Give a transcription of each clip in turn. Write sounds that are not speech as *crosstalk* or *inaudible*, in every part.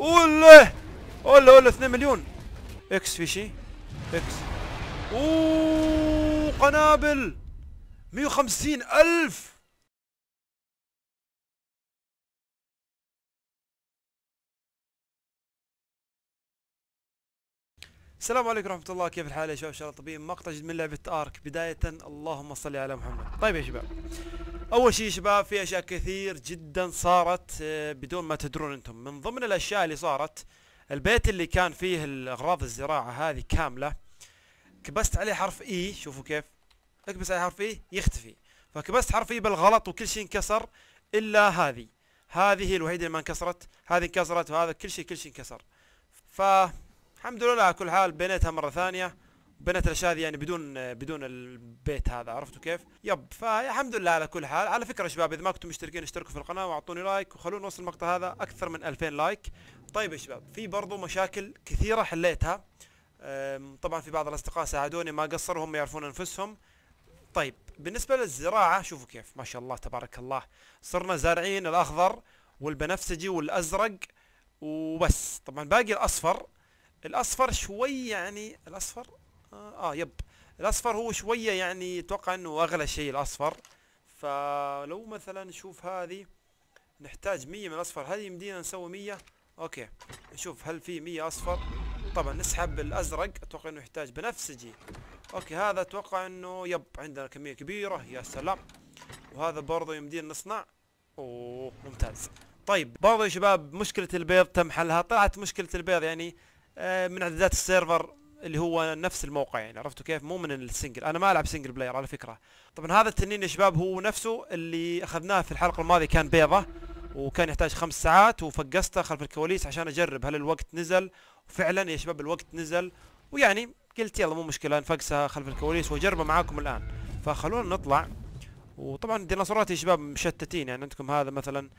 ولا ولا ولا 2 مليون اكس في شيء اكس اوو قنابل 150 الف السلام عليكم ورحمة الله كيف الحال يا شباب ان شاء الله طبيعي مقطع جديد من لعبة ارك بداية اللهم صل على محمد طيب يا شباب اول شيء شباب في اشياء كثير جدا صارت آه، بدون ما تدرون انتم من ضمن الاشياء اللي صارت البيت اللي كان فيه الاغراض الزراعه هذه كامله كبست عليه حرف اي e، شوفوا كيف اكبس عليه حرف اي e، يختفي فكبست حرف اي e بالغلط وكل شيء انكسر الا هذه هذه هي الوحيده اللي ما انكسرت هذه انكسرت وهذا كل شيء كل شيء انكسر ف الحمد لله على كل حال بنيتها مره ثانيه بنت الاشياء هذه يعني بدون بدون البيت هذا عرفتوا كيف؟ يب فالحمد لله على كل حال، على فكره يا شباب اذا ما كنتم مشتركين اشتركوا في القناه واعطوني لايك وخلونا نوصل المقطع هذا اكثر من 2000 لايك. طيب يا شباب في برضو مشاكل كثيره حليتها طبعا في بعض الاصدقاء ساعدوني ما قصروا هم يعرفون انفسهم. طيب بالنسبه للزراعه شوفوا كيف ما شاء الله تبارك الله صرنا زارعين الاخضر والبنفسجي والازرق وبس طبعا باقي الاصفر الاصفر شوي يعني الاصفر آه،, اه يب الاصفر هو شويه يعني اتوقع انه اغلى شيء الاصفر فلو مثلا نشوف هذه نحتاج 100 من الاصفر هل يمدينا نسوي 100 اوكي نشوف هل في 100 اصفر طبعا نسحب الازرق اتوقع انه يحتاج بنفسجي اوكي هذا اتوقع انه يب عندنا كمية كبيرة يا سلام وهذا برضه يمدينا نصنع اوه ممتاز طيب برضه يا شباب مشكلة البيض تم حلها طلعت مشكلة البيض يعني آه، من اعدادات السيرفر اللي هو نفس الموقع يعني عرفتوا كيف مو من السنجل انا ما العب سنجل بلاير على فكره طبعا هذا التنين يا شباب هو نفسه اللي اخذناه في الحلقه الماضيه كان بيضه وكان يحتاج خمس ساعات وفقسته خلف الكواليس عشان اجرب هل الوقت نزل وفعلا يا شباب الوقت نزل ويعني قلت يلا مو مشكله نفقسها خلف الكواليس واجربه معاكم الان فخلونا نطلع وطبعا الديناصورات يا شباب مشتتين يعني عندكم هذا مثلا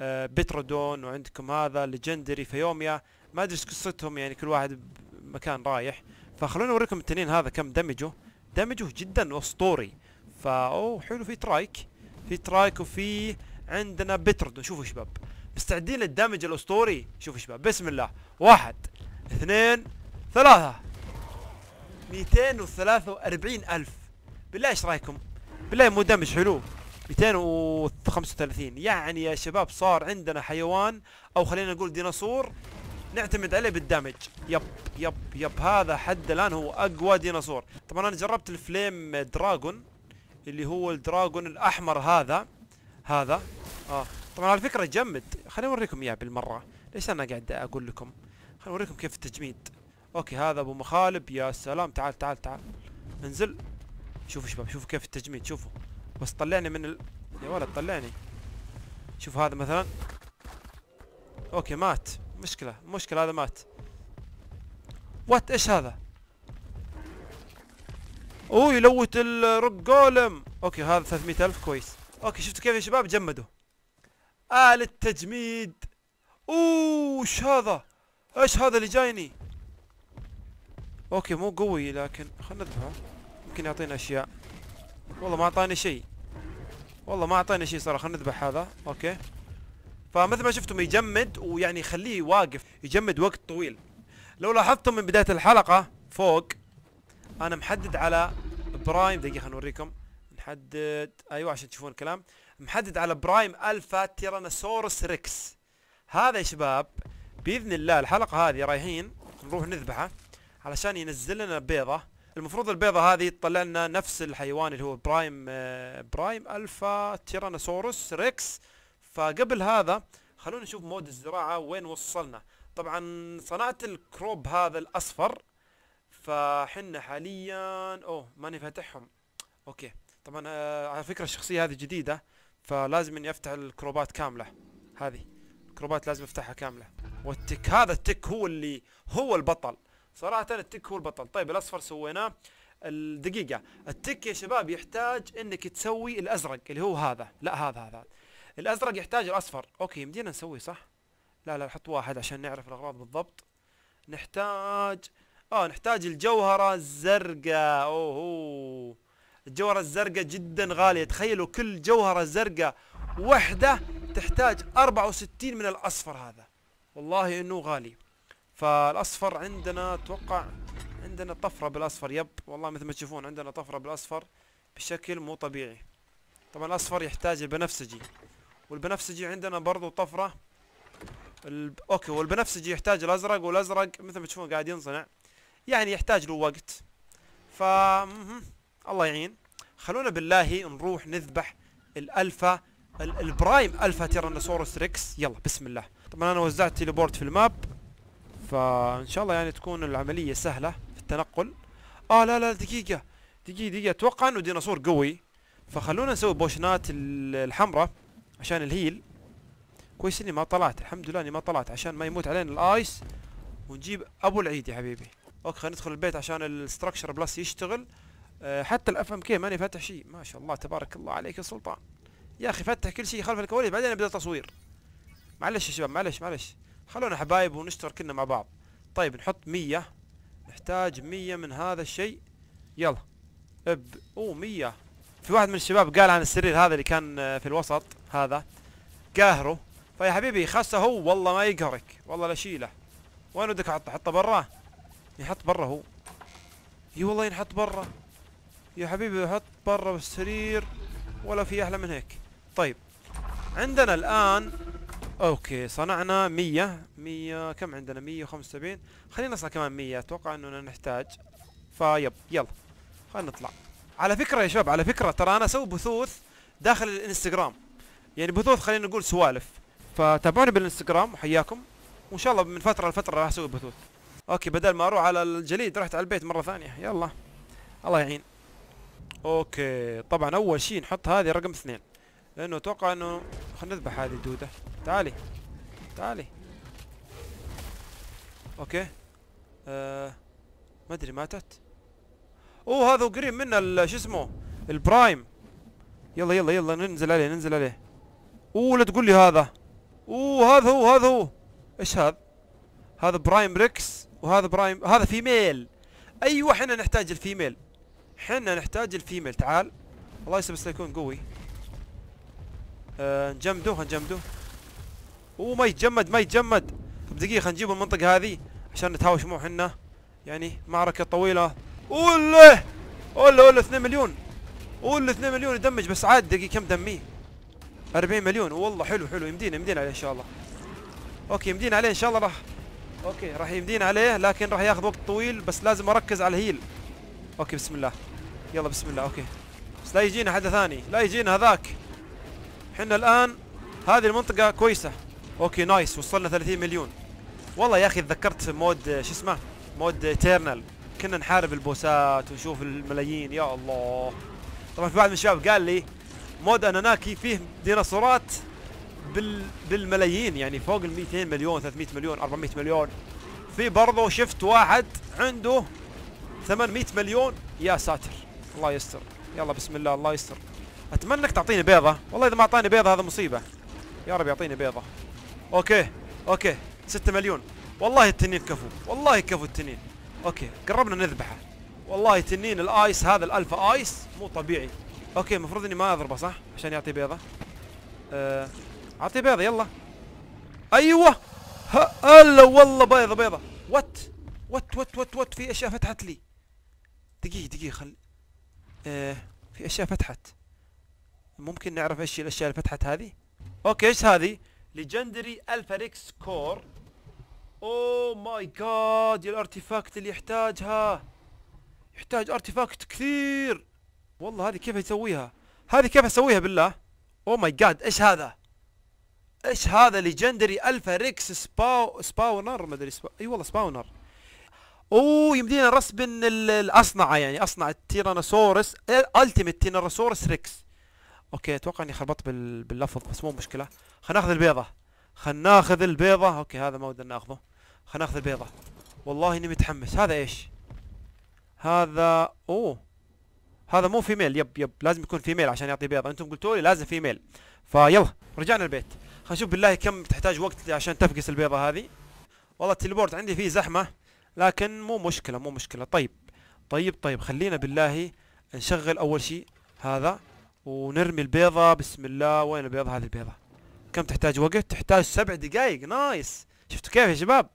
آه، بترودون وعندكم هذا ليجندري فيوميا ما ادري قصتهم يعني كل واحد مكان رايح فخلوني اوريكم التنين هذا كم دمجه دمجه جدا اسطوري فا اوه حلو في ترايك في ترايك وفي عندنا بتردون شوفوا شباب مستعدين للدمج الاسطوري شوفوا شباب بسم الله واحد اثنين ثلاثة 243 ألف بالله ايش رايكم؟ بالله مو دمج حلو 235 يعني يا شباب صار عندنا حيوان او خلينا نقول ديناصور نعتمد عليه بالدمج يب يب يب هذا حد الان هو اقوى ديناصور طبعا انا جربت الفليم دراجون اللي هو الدراجون الاحمر هذا هذا اه طبعا على فكره جمد خليني اوريكم اياه بالمره ليش انا قاعد اقول لكم خليني اوريكم كيف التجميد اوكي هذا ابو مخالب يا سلام تعال تعال تعال انزل شوفوا شباب شوفوا كيف التجميد شوفوا بس طلعني من ال... يا ولد طلعني شوف هذا مثلا اوكي مات مشكلة مشكلة هذا مات وات ايش هذا اوه يلوت الروك جولم اوكي هذا 300 الف كويس اوكي شفتوا كيف يا شباب جمدوا آلة تجميد اوه ايش هذا ايش هذا اللي جايني اوكي مو قوي لكن خلنا نذبحه يمكن يعطينا اشياء والله ما اعطاني شيء والله ما اعطاني شيء صراحه خلنا نذبح هذا اوكي فمثل ما شفتم يجمد ويعني يخليه واقف يجمد وقت طويل لو لاحظتم من بداية الحلقة فوق انا محدد على برايم دقيقة خلنا نوريكم نحدد ايوه عشان تشوفون الكلام محدد على برايم الفا تيرانوسورس ريكس هذا يا شباب باذن الله الحلقة هذه رايحين نروح نذبحه علشان ينزل لنا بيضة المفروض البيضة هذه تطلع لنا نفس الحيوان اللي هو برايم آه، برايم الفا تيرانوسورس ريكس فقبل هذا خلونا نشوف مود الزراعة وين وصلنا طبعا صنعت الكروب هذا الأصفر فحنا حاليا اوه ماني فاتحهم اوكي طبعا آه على فكرة الشخصية هذه جديدة فلازم اني افتح الكروبات كاملة هذه الكروبات لازم افتحها كاملة والتك هذا التك هو اللي هو البطل صراحة التك هو البطل طيب الاصفر سويناه الدقيقة التك يا شباب يحتاج انك تسوي الازرق اللي هو هذا لا هذا هذا الازرق يحتاج الاصفر اوكي يمدينا نسوي صح لا لا نحط واحد عشان نعرف الاغراض بالضبط نحتاج اه نحتاج الجوهرة الزرقاء اوه الجوهرة الزرقاء جدا غالية تخيلوا كل جوهرة زرقاء وحدة تحتاج 64 من الاصفر هذا والله انه غالي فالاصفر عندنا اتوقع عندنا طفرة بالاصفر يب والله مثل ما تشوفون عندنا طفرة بالاصفر بشكل مو طبيعي طبعا الاصفر يحتاج البنفسجي والبنفسجي عندنا برضو طفرة اوكي والبنفسجي يحتاج الازرق والازرق مثل ما تشوفون قاعد ينصنع يعني يحتاج له وقت ف الله يعين خلونا بالله نروح نذبح الالفا البرايم الفا تيرانوسورس ريكس يلا بسم الله طبعا انا وزعت تيليبورت في الماب فان شاء الله يعني تكون العمليه سهله في التنقل اه لا لا دقيقه دقيقه دقيقه اتوقع انه ديناصور قوي فخلونا نسوي بوشنات الحمراء عشان الهيل كويس اني ما طلعت الحمد لله اني ما طلعت عشان ما يموت علينا الايس ونجيب ابو العيد يا حبيبي اوكي خلينا ندخل البيت عشان الاستراكشر بلس يشتغل أه حتى الاف ام كي ماني فاتح شيء ما شاء الله تبارك الله عليك يا سلطان يا اخي فتح كل شيء خلف الكواليس بعدين ابدا تصوير معلش يا شباب معلش معلش خلونا حبايب ونشتغل كلنا مع بعض طيب نحط 100 نحتاج 100 من هذا الشيء يلا اب او 100 في واحد من الشباب قال عن السرير هذا اللي كان آه، في الوسط هذا قاهره فيا حبيبي خاصه هو والله ما يقهرك والله لا شيله وين ودك احطه حطه برا يحط برا هو اي والله ينحط برا يا حبيبي حط برا بالسرير ولا في احلى من هيك طيب عندنا الان اوكي صنعنا 100 100 كم عندنا 175 خلينا نصنع كمان 100 اتوقع اننا نحتاج فيب يلا خلينا نطلع على فكره يا شباب على فكره ترى انا اسوي بثوث داخل الانستغرام يعني بثوث خلينا نقول سوالف فتابعوني بالانستغرام وحياكم وان شاء الله من فتره لفتره راح اسوي بثوث اوكي بدل ما اروح على الجليد رحت على البيت مره ثانيه يلا الله يعين اوكي طبعا اول شيء نحط هذه رقم اثنين لانه اتوقع انه خلينا نذبح هذه الدوده تعالي تعالي اوكي آه ما ادري ماتت اوه هذا قريب منا شو اسمه البرايم يلا يلا يلا ننزل عليه ننزل عليه اوه لا تقول لي هذا اوه هذا هو هذا هو ايش هذا هذا برايم ريكس وهذا برايم هذا فيميل ايوه احنا نحتاج الفيميل احنا نحتاج الفيميل تعال الله يسلمك يكون قوي آه نجمده نجمده اوه ما يتجمد ما يتجمد طب دقيقه نجيب المنطقه هذه عشان نتهاوش معه احنا يعني معركه طويله اوله اوله اوله 2 مليون اوله 2 مليون يدمج بس عاد دقي كم دميه 40 مليون والله حلو حلو يمدينا يمدينا عليه ان شاء الله اوكي يمدينا عليه ان شاء الله راح اوكي راح يمدينا عليه لكن راح ياخذ وقت طويل بس لازم اركز على الهيل اوكي بسم الله يلا بسم الله اوكي بس لا يجينا حدا ثاني لا يجينا هذاك احنا الان هذه المنطقه كويسه اوكي نايس وصلنا 30 مليون والله يا اخي تذكرت مود شو اسمه مود ايترنال كنا نحارب البوسات ونشوف الملايين يا الله طبعا في واحد من الشباب قال لي مود اناناكي فيه ديناصورات بال بالملايين يعني فوق ال 200 مليون 300 مليون 400 مليون في برضه شفت واحد عنده 800 مليون يا ساتر الله يستر يلا بسم الله الله يستر اتمنى انك تعطيني بيضه والله اذا ما اعطاني بيضه هذا مصيبه يا رب يعطيني بيضه اوكي اوكي 6 مليون والله التنين كفو والله كفو التنين اوكي قربنا نذبحه والله تنين الايس هذا الالفا ايس مو طبيعي اوكي المفروض اني ما اضربه صح عشان يعطي بيضه آه. اعطي بيضه يلا ايوه هلا والله بيضه بيضه وات وات وات وات وات في اشياء فتحت لي دقيقه دقيقه خل آه. في اشياء فتحت ممكن نعرف ايش الاشياء اللي فتحت هذه اوكي ايش هذه ليجندري الفا ريكس كور اوه ماي جاد يا الارتيفاكت اللي يحتاجها يحتاج ارتيفاكت كثير والله هذه كيف يسويها هذه كيف اسويها بالله اوه ماي جاد ايش هذا ايش هذا ليجندري الفا ريكس سباو سباونر ما ادري سباو اي والله سباونر اوه oh، يمدينا رسب الاصنعه يعني اصنع التيرانوسورس التيمت تيرانوسورس ريكس اوكي اتوقع اني خربطت بال... باللفظ بس مو مشكله خلينا ناخذ البيضه خلنا ناخذ البيضة اوكي هذا ما ودنا ناخذه خلنا ناخذ البيضة والله اني متحمس هذا ايش هذا اوه هذا مو فيميل يب يب لازم يكون فيميل عشان يعطي بيضة انتم قلتوا لي لازم فيميل فيلا رجعنا البيت خلنا نشوف بالله كم تحتاج وقت عشان تفقس البيضة هذه والله التليبورت عندي فيه زحمة لكن مو مشكلة مو مشكلة طيب طيب طيب خلينا بالله نشغل اول شيء هذا ونرمي البيضة بسم الله وين البيضة هذه البيضة كم تحتاج وقت تحتاج سبع دقائق نايس شفتوا كيف يا شباب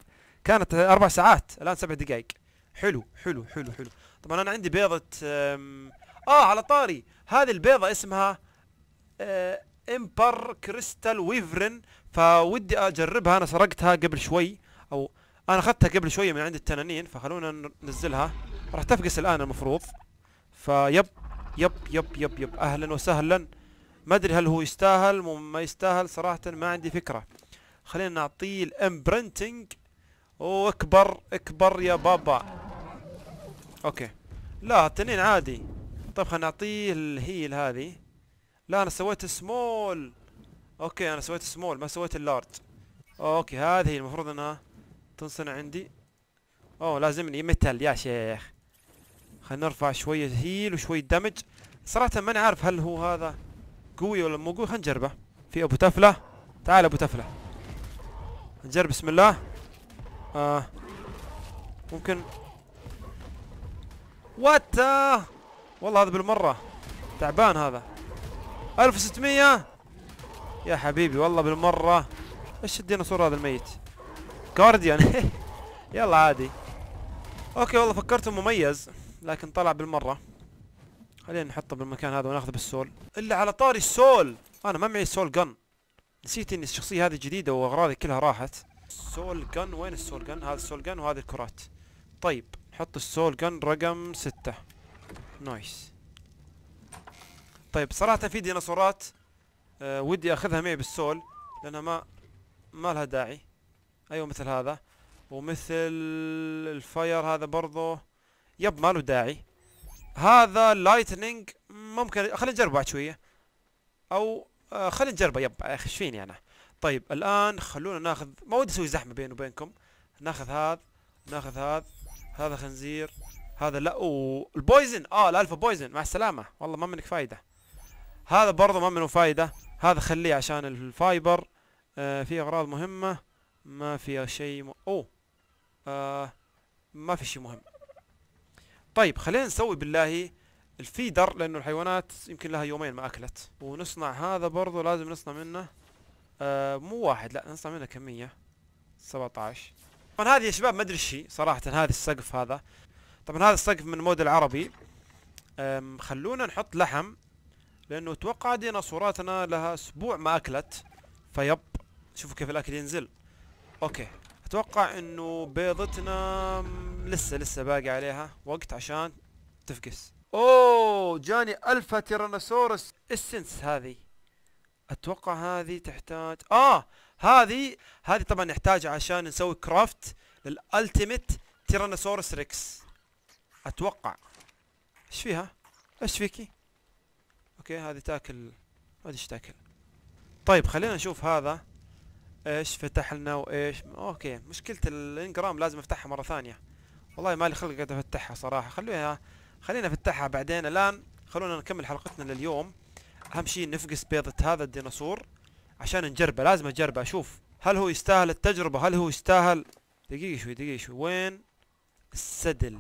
كانت اربع ساعات الان سبع دقائق حلو حلو حلو حلو طبعا انا عندي بيضة اه على طاري هذه البيضة اسمها آه امبر كريستال ويفرن فودي اجربها انا سرقتها قبل شوي او انا اخذتها قبل شوي من عند التنانين فخلونا ننزلها راح تفقس الان المفروض فيب يب يب يب يب اهلا وسهلا ما ادري هل هو يستاهل مو ما يستاهل صراحه ما عندي فكره خلينا نعطيه الامبرنتنج واكبر اكبر يا بابا اوكي لا التنين عادي طيب خلينا نعطيه الهيل هذه لا انا سويت سمول اوكي انا سويت سمول ما سويت اللارج اوكي هذه المفروض انها تنصنع عندي اوه لازمني متل يا شيخ خلينا نرفع شويه هيل وشويه دمج صراحه ماني عارف هل هو هذا قوي ولا مو قوي خلينا نجربه في ابو تفله تعال ابو تفله نجرب بسم الله آه. ممكن وات والله هذا بالمره تعبان هذا 1600 يا حبيبي والله بالمره ايش الديناصور هذا الميت كارديان *laughs* يلا عادي اوكي والله فكرته مميز لكن طلع بالمره خلينا نحطه بالمكان هذا وناخذه بالسول الا على طاري السول انا ما معي سول جن نسيت ان الشخصيه هذه جديده واغراضي كلها راحت السول جن وين السول جن هذا السول جن وهذه الكرات طيب نحط السول جن رقم ستة نايس طيب صراحه في ديناصورات أه ودي اخذها معي بالسول لانها ما ما لها داعي ايوه مثل هذا ومثل الفاير هذا برضه يب ما له داعي هذا لايتنينج ممكن خلينا نجربه بعد شويه او آه، خلينا نجربه يب يا آه، اخي ايش فيني انا طيب الان خلونا ناخذ ما ودي اسوي زحمه بيني وبينكم ناخذ هذا ناخذ هذا هذا خنزير هذا لا اوه البويزن اه الالفا بويزن مع السلامه والله ما منك فايده هذا برضه ما منه فايده هذا خليه عشان الفايبر آه في اغراض مهمه ما فيها شيء م... اوه آه ما في شيء مهم طيب خلينا نسوي بالله الفيدر لانه الحيوانات يمكن لها يومين ما اكلت ونصنع هذا برضو لازم نصنع منه آه مو واحد لا نصنع منه كميه 17 طبعا هذه يا شباب ما ادري شيء صراحه هذا السقف هذا طبعا هذا السقف من موديل عربي خلونا نحط لحم لانه اتوقع ديناصوراتنا لها اسبوع ما اكلت فيب شوفوا كيف الاكل ينزل اوكي اتوقع انه بيضتنا لسه لسه باقي عليها وقت عشان تفقس اوه جاني الفا تيرانوسورس اسنس هذه اتوقع هذه تحتاج اه هذه هذه طبعا نحتاجها عشان نسوي كرافت للالتيميت تيرانوسورس ريكس اتوقع ايش فيها ايش فيكي اوكي هذه تاكل هذه ايش تاكل طيب خلينا نشوف هذا ايش فتح لنا وايش اوكي مشكلة الانجرام لازم افتحها مرة ثانية والله مالي خلق قد افتحها صراحة خلوها خلينا افتحها بعدين الان خلونا نكمل حلقتنا لليوم اهم شيء نفقس بيضة هذا الديناصور عشان نجربه لازم اجربه اشوف هل هو يستاهل التجربة هل هو يستاهل دقيقة شوي دقيقة شوي وين السدل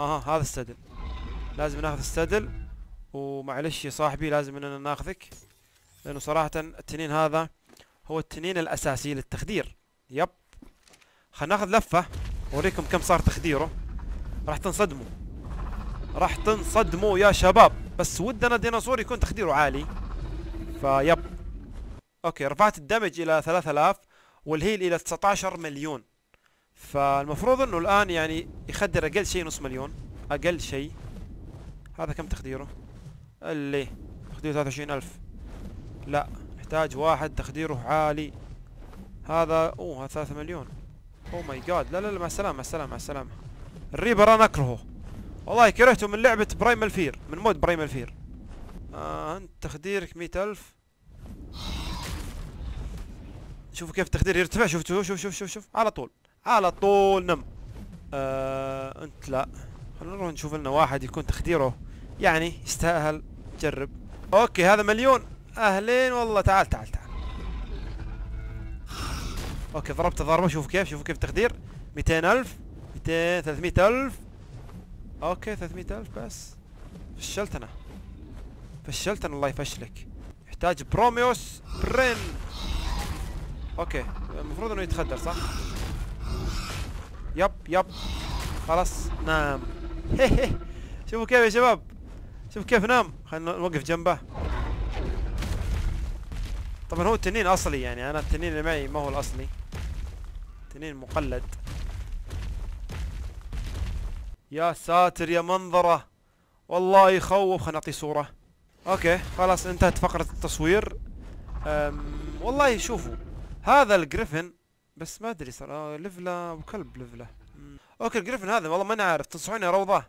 اها هذا السدل لازم ناخذ السدل ومعلش يا صاحبي لازم اننا ناخذك لانه صراحة التنين هذا هو التنين الاساسي للتخدير يب خلينا ناخذ لفه اوريكم كم صار تخديره راح تنصدموا راح تنصدموا يا شباب بس ودنا الديناصور يكون تخديره عالي فيب اوكي رفعت الدمج الى 3000 والهيل الى 19 مليون فالمفروض انه الان يعني يخدر اقل شيء نص مليون اقل شيء هذا كم تخديره اللي تخديره 23000 لا نحتاج واحد تخديره عالي هذا اوه ثلاثة مليون اوه ماي جاد لا لا لا مع السلامة مع السلامة مع السلامة الريبر انا اكرهه والله كرهته من لعبة برايم الفير من مود برايم الفير آه انت تخديرك مئة الف شوفوا كيف التخدير يرتفع شوف شوف شوف شوف شوف على طول على طول نم آه انت لا خلونا نروح نشوف لنا واحد يكون تخديره يعني يستاهل جرب اوكي هذا مليون اهلين والله تعال تعال تعال اوكي ضربت ضربه شوفوا كيف شوفوا كيف التخدير 200000 200 300000 اوكي 300000 بس فشلت انا فشلت انا الله يفشلك يحتاج بروميوس برين اوكي المفروض انه يتخدر صح يب يب خلاص نام *laughs* شوفوا كيف يا شباب شوف كيف نام خلينا نوقف جنبه طبعا هو تنين اصلي يعني انا التنين اللي معي ما هو الاصلي تنين مقلد يا ساتر يا منظره والله يخوف خلينا نعطيه صوره اوكي خلاص انتهت فقره التصوير والله شوفوا هذا الجريفن بس ما ادري صار ابو كلب ليفله اوكي الجريفن هذا والله ماني عارف تنصحوني روضه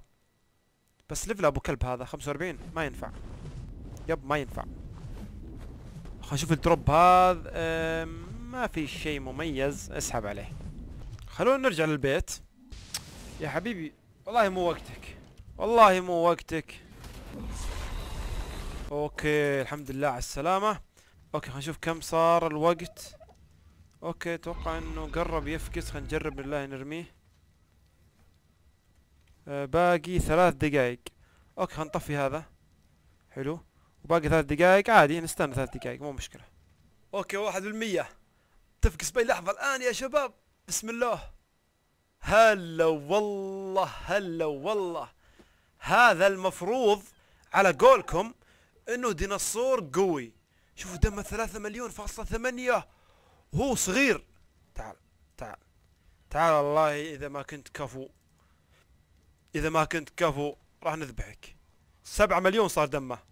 بس لفله ابو كلب هذا 45 ما ينفع يب ما ينفع خلينا نشوف الدروب هذا ما في شيء مميز اسحب عليه خلونا نرجع للبيت يا حبيبي والله مو وقتك والله مو وقتك اوكي الحمد لله على السلامة اوكي خلينا نشوف كم صار الوقت اوكي اتوقع انه قرب يفكس خلينا نجرب بالله نرميه آه، باقي ثلاث دقايق اوكي خلينا نطفي هذا حلو وباقي ثلاث دقائق عادي نستنى يعني ثلاث دقائق مو مشكلة اوكي واحد بالمية تفكس باي لحظة الان يا شباب بسم الله هلا والله هلا والله هذا المفروض على قولكم انه ديناصور قوي شوفوا دمه ثلاثة مليون فاصلة ثمانية وهو صغير تعال تعال تعال والله اذا ما كنت كفو اذا ما كنت كفو راح نذبحك سبعة مليون صار دمه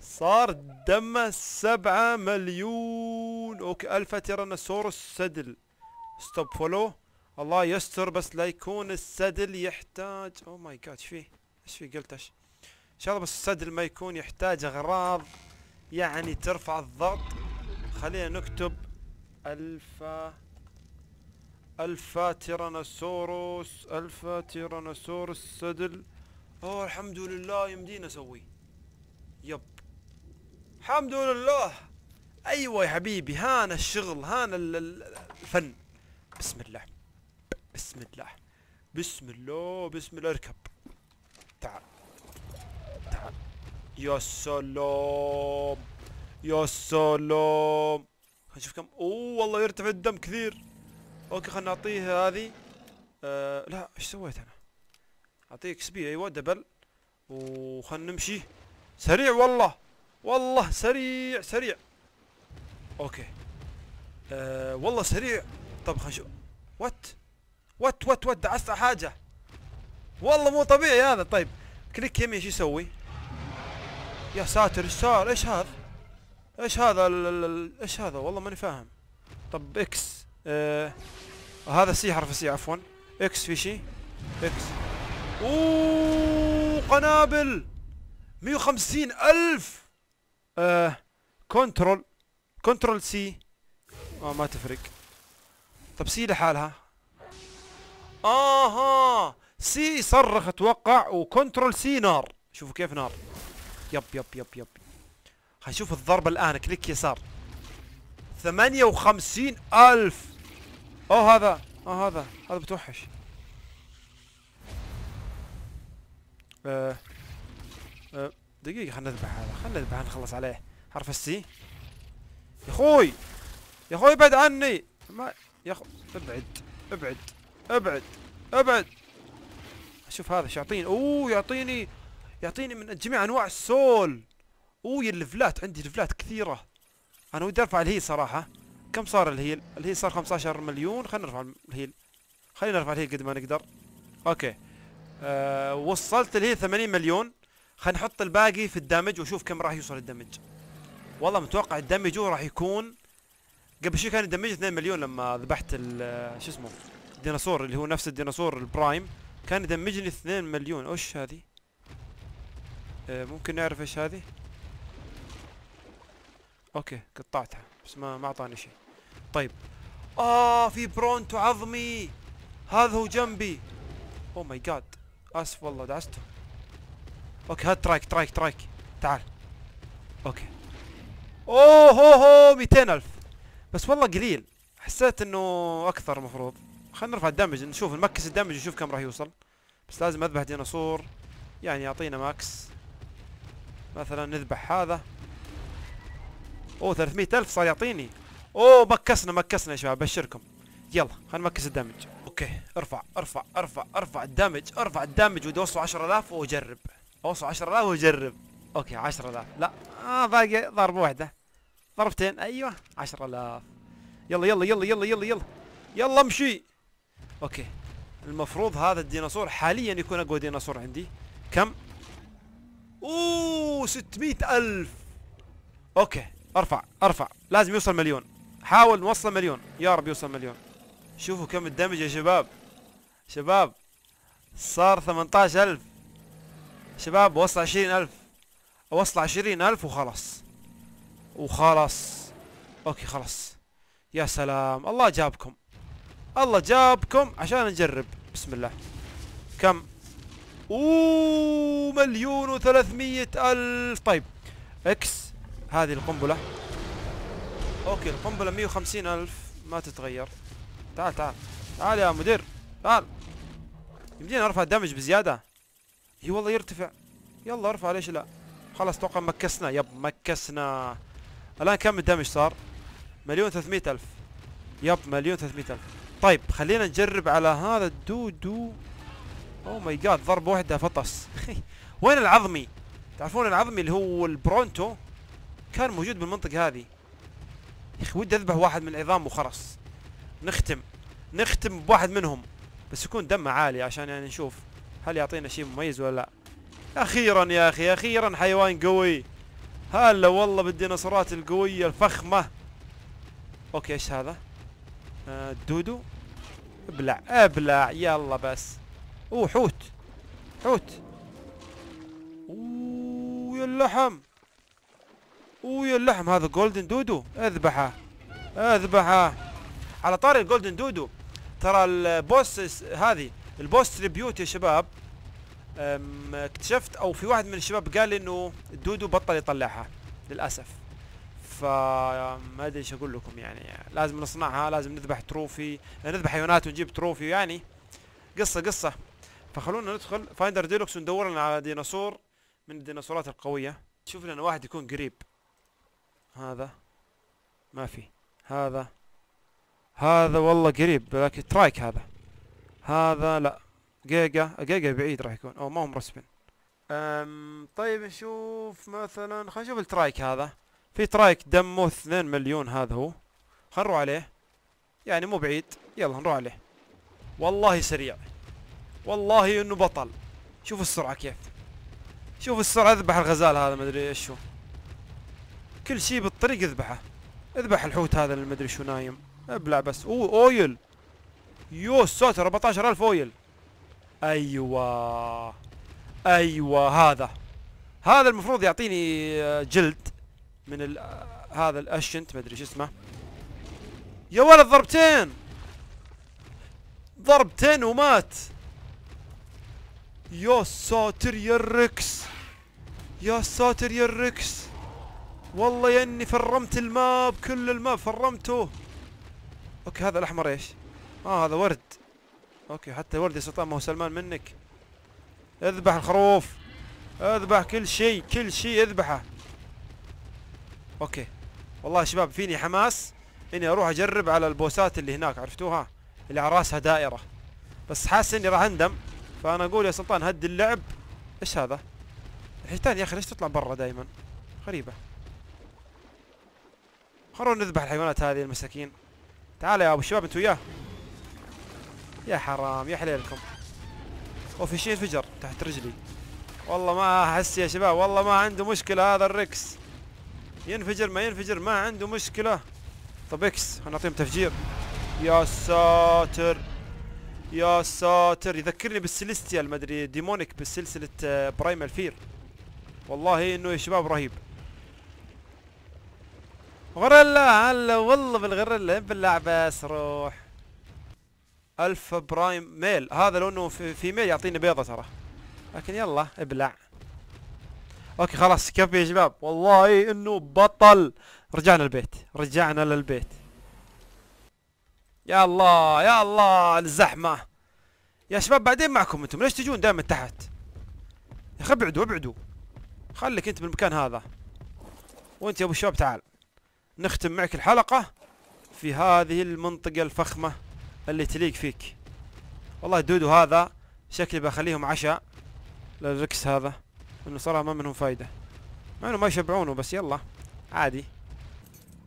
صار دمه سبعة مليون اوكي الفا تيرانوسورس سدل ستوب فولو الله يستر بس لا يكون السدل يحتاج او ماي جاد ايش فيه؟ ايش فيه قلت ايش؟ ان شاء الله بس السدل ما يكون يحتاج اغراض يعني ترفع الضغط خلينا نكتب الفا الفا تيرانوسوروس الفا تيرانوسورس سدل اوه الحمد لله يمدينا اسويه يب الحمد لله ايوه يا حبيبي هان الشغل هان الفن بسم الله بسم الله بسم الله بسم الله اركب تعال تعال يا سلام يا سلام خلينا نشوف كم اوه والله يرتفع الدم كثير اوكي خلنا نعطيه هذه آه لا ايش سويت انا اعطيه اكس بي ايوه دبل وخلنا نمشي سريع والله والله سريع سريع اوكي آه والله سريع طب خش وات وات وات وات دعست حاجه والله مو طبيعي هذا طيب كليك يمين شو يسوي يا ساتر ايش صار ايش هذا ايش هذا ايش هذا والله ماني فاهم طب اكس آه هذا سي حرف سي عفوا اكس في شيء اكس اوه قنابل 150 ألف آه كنترول كنترول سي آه ما تفرق طب سي لحالها آها سي صرخ أتوقع وكنترول سي نار شوفوا كيف نار يب يب يب يب هنشوف الضربة الآن كليك يسار 58 ألف أوه هذا أوه هذا هذا بتوحش آه دقيقة خلنا نذبح هذا خلنا نذبح نخلص عليه حرف السي يا خوي يا خوي ابعد عني ما يا خو ابعد ابعد ابعد ابعد اشوف هذا ايش يعطيني اوه يعطيني يعطيني من جميع انواع السول اوه اللفلات عندي لفلات كثيرة انا ودي ارفع الهيل صراحة كم صار الهيل؟ الهيل صار 15 مليون خلينا نرفع الهيل خلينا نرفع الهيل قد ما نقدر اوكي آه وصلت الهيل 80 مليون خلينا نحط الباقي في الدمج وشوف كم راح يوصل الدمج والله متوقع الدمج راح يكون قبل شوي كان الدمج 2 مليون لما ذبحت شو اسمه الديناصور اللي هو نفس الديناصور البرايم كان يدمجني 2 مليون وش هذه آه ممكن نعرف ايش هذه اوكي قطعتها بس ما ما اعطاني شيء طيب اه في برونتو عظمي هذا هو جنبي او ماي جاد اسف والله دعسته اوكي هات ترايك ترايك ترايك تعال اوكي اوه هو هو 200000 بس والله قليل حسيت انه اكثر المفروض خلينا نرفع الدمج نشوف نمكس الدمج ونشوف كم راح يوصل بس لازم اذبح ديناصور يعني يعطينا ماكس مثلا نذبح هذا اوه 300000 صار يعطيني اوه مكسنا مكسنا يا شباب ابشركم يلا خلينا نمكس الدمج اوكي ارفع ارفع ارفع ارفع الدمج ارفع الدمج ودي اوصل 10000 واجرب اوصل 10000 وجرب اوكي 10000 لا آه باقي ضربه واحده ضربتين ايوه 10000 يلا يلا يلا يلا يلا يلا يلا امشي اوكي المفروض هذا الديناصور حاليا يكون اقوى ديناصور عندي كم اوه 600000 اوكي ارفع ارفع لازم يوصل مليون حاول نوصل مليون يا رب يوصل مليون شوفوا كم الدمج يا شباب شباب صار 18000 شباب وصل عشرين ألف وصل عشرين ألف وخلاص وخلاص أوكي خلاص يا سلام الله جابكم الله جابكم عشان نجرب بسم الله كم اوه مليون وثلاثمية الف طيب اكس هذه القنبلة اوكي القنبلة مية وخمسين الف ما تتغير تعال تعال تعال يا مدير تعال يمديني ارفع الدمج بزيادة اي والله يرتفع يلا ارفع ليش لا خلاص اتوقع مكسنا يب مكسنا الان كم الدمج صار مليون ثلاثمية الف يب مليون ثلاثمية الف طيب خلينا نجرب على هذا الدودو اوه ماي جاد ضربة واحدة فطس *laughs* وين العظمي تعرفون العظمي اللي هو البرونتو كان موجود بالمنطقة هذه يا اخي ودي اذبح واحد من العظام وخرس نختم نختم بواحد منهم بس يكون دمه عالي عشان يعني نشوف هل يعطينا شيء مميز ولا لا اخيرا يا اخي اخيرا حيوان قوي هلا والله بالديناصورات القويه الفخمه اوكي ايش هذا آه دودو ابلع ابلع يلا بس اوه حوت حوت اوه يا اللحم اوه يا اللحم هذا جولدن دودو اذبحه اذبحه على طاري الجولدن دودو ترى البوسس هذه البوست ريبيوت يا شباب اكتشفت او في واحد من الشباب قال لي انه الدودو بطل يطلعها للاسف فما ادري ايش اقول لكم يعني, يعني لازم نصنعها لازم نذبح تروفي نذبح حيوانات ونجيب تروفي يعني قصه قصه فخلونا ندخل فايندر ديلوكس وندور لنا على ديناصور من الديناصورات القويه شوف لنا واحد يكون قريب هذا ما في هذا هذا والله قريب لكن ترايك هذا هذا لا جيجا جيجا بعيد راح يكون او ما هو مرسبن أم طيب نشوف مثلا خلينا نشوف الترايك هذا في ترايك دمه 2 مليون هذا هو خلينا نروح عليه يعني مو بعيد يلا نروح عليه والله سريع والله انه بطل شوف السرعة كيف شوف السرعة اذبح الغزال هذا ما ادري ايش هو كل شيء بالطريق اذبحه اذبح الحوت هذا اللي ما ادري شو نايم ابلع بس اوه اويل يو الصوت 14000 اويل ايوه ايوه هذا هذا المفروض يعطيني آه، جلد من آه، هذا الاشنت ما ادري شو اسمه يا ولد ضربتين ضربتين ومات يا ساتر يا الركس يا ساتر يا الركس والله يا اني فرمت الماب كل الماب فرمته اوكي هذا الاحمر ايش اه هذا ورد اوكي حتى ورد سلطان ما هو سلمان منك اذبح الخروف اذبح كل شيء كل شيء اذبحه اوكي والله يا شباب فيني حماس اني اروح اجرب على البوسات اللي هناك عرفتوها اللي على راسها دائره بس حاسس اني راح اندم فانا اقول يا سلطان هدي اللعب ايش هذا الحيتان يا اخي ليش تطلع برا دائما غريبه خلونا نذبح الحيوانات هذه المساكين تعال يا ابو الشباب انت وياه يا حرام يا حليلكم وفي شيء انفجر تحت رجلي والله ما احس يا شباب والله ما عنده مشكله هذا الركس ينفجر ما ينفجر ما عنده مشكله طب اكس نعطيهم تفجير يا ساتر يا ساتر يذكرني بالسيليستيال مدري ديمونيك بسلسله آه، برايم الفير والله انه يا شباب رهيب غوريلا هلا والله بالغوريلا بالله بس روح ألف برايم ميل هذا لو انه في, ميل يعطيني بيضة ترى لكن يلا ابلع اوكي خلاص كفي يا شباب والله انه بطل رجعنا البيت رجعنا للبيت يا الله يا الله الزحمة يا شباب بعدين معكم انتم ليش تجون دائما تحت يا اخي ابعدوا ابعدوا خليك انت بالمكان هذا وانت يا ابو الشباب تعال نختم معك الحلقة في هذه المنطقة الفخمة اللي تليق فيك والله دودو هذا شكلي بخليهم عشاء للركس هذا انه صراحه ما منهم فايده مع انه ما يشبعونه بس يلا عادي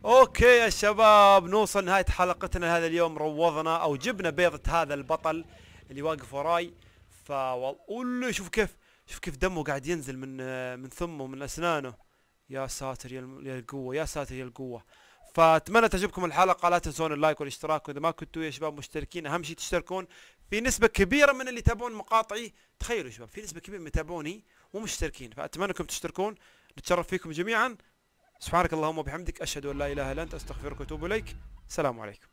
اوكي يا شباب نوصل نهايه حلقتنا لهذا اليوم روضنا او جبنا بيضه هذا البطل اللي واقف وراي والله شوف كيف شوف كيف دمه قاعد ينزل من من ثمه من اسنانه يا ساتر يا القوه يا ساتر يا القوه فاتمنى تعجبكم الحلقه لا تنسون اللايك والاشتراك واذا ما كنتوا يا شباب مشتركين اهم شيء تشتركون في نسبه كبيره من اللي يتابعون مقاطعي تخيلوا يا شباب في نسبه كبيره من يتابعوني ومشتركين فاتمنى انكم تشتركون نتشرف فيكم جميعا سبحانك اللهم وبحمدك اشهد ان لا اله الا انت استغفرك واتوب اليك السلام عليكم